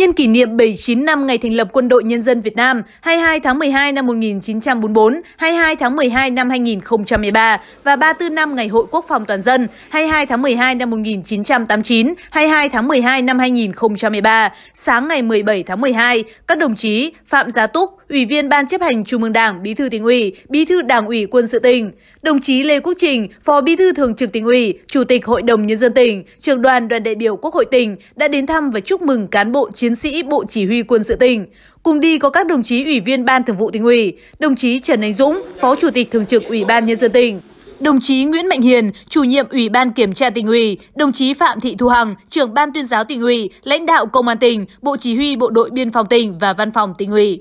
Nhân kỷ niệm 79 năm ngày thành lập Quân đội Nhân dân Việt Nam 22 tháng 12 năm 1944, 22 tháng 12 năm 2013 và 34 năm Ngày hội Quốc phòng toàn dân 22 tháng 12 năm 1989, 22 tháng 12 năm 2013, sáng ngày 17 tháng 12, các đồng chí Phạm Giá Túc, Ủy viên Ban chấp hành Trung ương Đảng, Bí thư tỉnh ủy, Bí thư Đảng ủy quân sự tỉnh, đồng chí Lê Quốc Trình, Phó Bí thư Thường trực tỉnh ủy, Chủ tịch Hội đồng nhân dân tỉnh, trường đoàn đoàn đại biểu Quốc hội tỉnh đã đến thăm và chúc mừng cán bộ chiến sĩ Bộ Chỉ huy quân sự tỉnh. Cùng đi có các đồng chí Ủy viên Ban Thường vụ tỉnh ủy, đồng chí Trần Anh Dũng, Phó Chủ tịch Thường trực Ủy ban nhân dân tỉnh, đồng chí Nguyễn Mạnh Hiền, chủ nhiệm Ủy ban Kiểm tra tỉnh ủy, đồng chí Phạm Thị Thu Hằng, trưởng ban tuyên giáo tỉnh ủy, lãnh đạo công an tỉnh, Bộ Chỉ huy Bộ đội Biên phòng tỉnh và Văn phòng tỉnh ủy.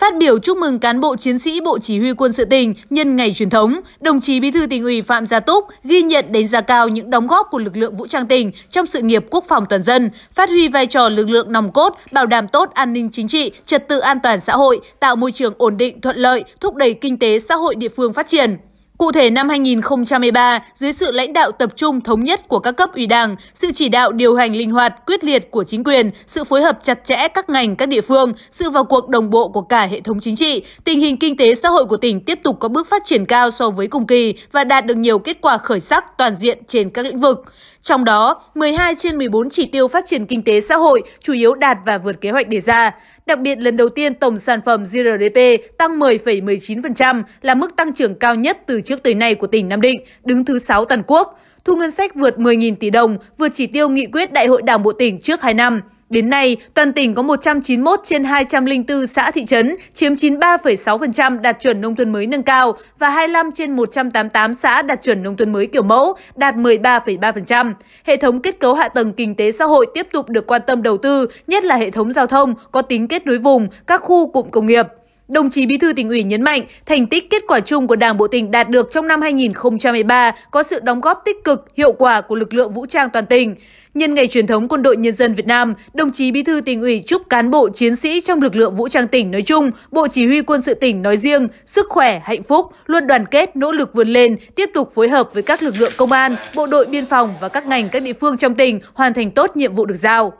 Phát biểu chúc mừng cán bộ chiến sĩ Bộ Chỉ huy quân sự tỉnh nhân ngày truyền thống, đồng chí Bí thư tỉnh ủy Phạm Gia Túc ghi nhận đánh giá cao những đóng góp của lực lượng vũ trang tỉnh trong sự nghiệp quốc phòng toàn dân, phát huy vai trò lực lượng nòng cốt, bảo đảm tốt an ninh chính trị, trật tự an toàn xã hội, tạo môi trường ổn định thuận lợi, thúc đẩy kinh tế xã hội địa phương phát triển. Cụ thể năm 2013, dưới sự lãnh đạo tập trung thống nhất của các cấp ủy Đảng, sự chỉ đạo điều hành linh hoạt, quyết liệt của chính quyền, sự phối hợp chặt chẽ các ngành các địa phương, sự vào cuộc đồng bộ của cả hệ thống chính trị, tình hình kinh tế xã hội của tỉnh tiếp tục có bước phát triển cao so với cùng kỳ và đạt được nhiều kết quả khởi sắc toàn diện trên các lĩnh vực. Trong đó, 12 trên 14 chỉ tiêu phát triển kinh tế xã hội chủ yếu đạt và vượt kế hoạch đề ra. Đặc biệt, lần đầu tiên tổng sản phẩm GRDP tăng 10,19% là mức tăng trưởng cao nhất từ trước tới nay của tỉnh Nam Định, đứng thứ 6 toàn quốc. Thu ngân sách vượt 10.000 tỷ đồng, vượt chỉ tiêu nghị quyết Đại hội Đảng Bộ tỉnh trước 2 năm. Đến nay, toàn tỉnh có 191 trên 204 xã thị trấn, chiếm 93,6% đạt chuẩn nông thôn mới nâng cao và 25 trên 188 xã đạt chuẩn nông thôn mới kiểu mẫu, đạt 13,3%. Hệ thống kết cấu hạ tầng kinh tế xã hội tiếp tục được quan tâm đầu tư, nhất là hệ thống giao thông có tính kết nối vùng, các khu cụm công nghiệp. Đồng chí Bí thư tỉnh ủy nhấn mạnh, thành tích kết quả chung của Đảng bộ tỉnh đạt được trong năm 2013 có sự đóng góp tích cực, hiệu quả của lực lượng vũ trang toàn tỉnh. Nhân ngày truyền thống Quân đội Nhân dân Việt Nam, đồng chí Bí thư tỉnh ủy chúc cán bộ chiến sĩ trong lực lượng vũ trang tỉnh nói chung, Bộ Chỉ huy quân sự tỉnh nói riêng, sức khỏe, hạnh phúc, luôn đoàn kết, nỗ lực vươn lên, tiếp tục phối hợp với các lực lượng công an, bộ đội biên phòng và các ngành các địa phương trong tỉnh hoàn thành tốt nhiệm vụ được giao.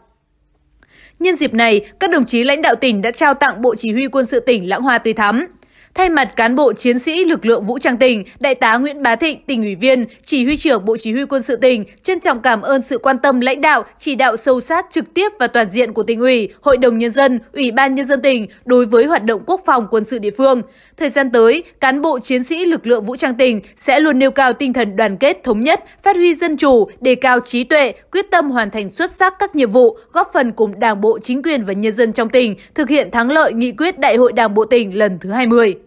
Nhân dịp này, các đồng chí lãnh đạo tỉnh đã trao tặng Bộ Chỉ huy quân sự tỉnh Lãng Hoa tươi thắm. Thay mặt cán bộ chiến sĩ lực lượng vũ trang tỉnh, Đại tá Nguyễn Bá Thịnh, tỉnh ủy viên, chỉ huy trưởng Bộ Chỉ huy quân sự tỉnh trân trọng cảm ơn sự quan tâm lãnh đạo, chỉ đạo sâu sát trực tiếp và toàn diện của tỉnh ủy, Hội đồng nhân dân, Ủy ban nhân dân tỉnh đối với hoạt động quốc phòng quân sự địa phương. Thời gian tới, cán bộ chiến sĩ lực lượng vũ trang tỉnh sẽ luôn nêu cao tinh thần đoàn kết thống nhất, phát huy dân chủ, đề cao trí tuệ, quyết tâm hoàn thành xuất sắc các nhiệm vụ, góp phần cùng Đảng bộ, chính quyền và nhân dân trong tỉnh thực hiện thắng lợi nghị quyết Đại hội Đảng bộ tỉnh lần thứ 20.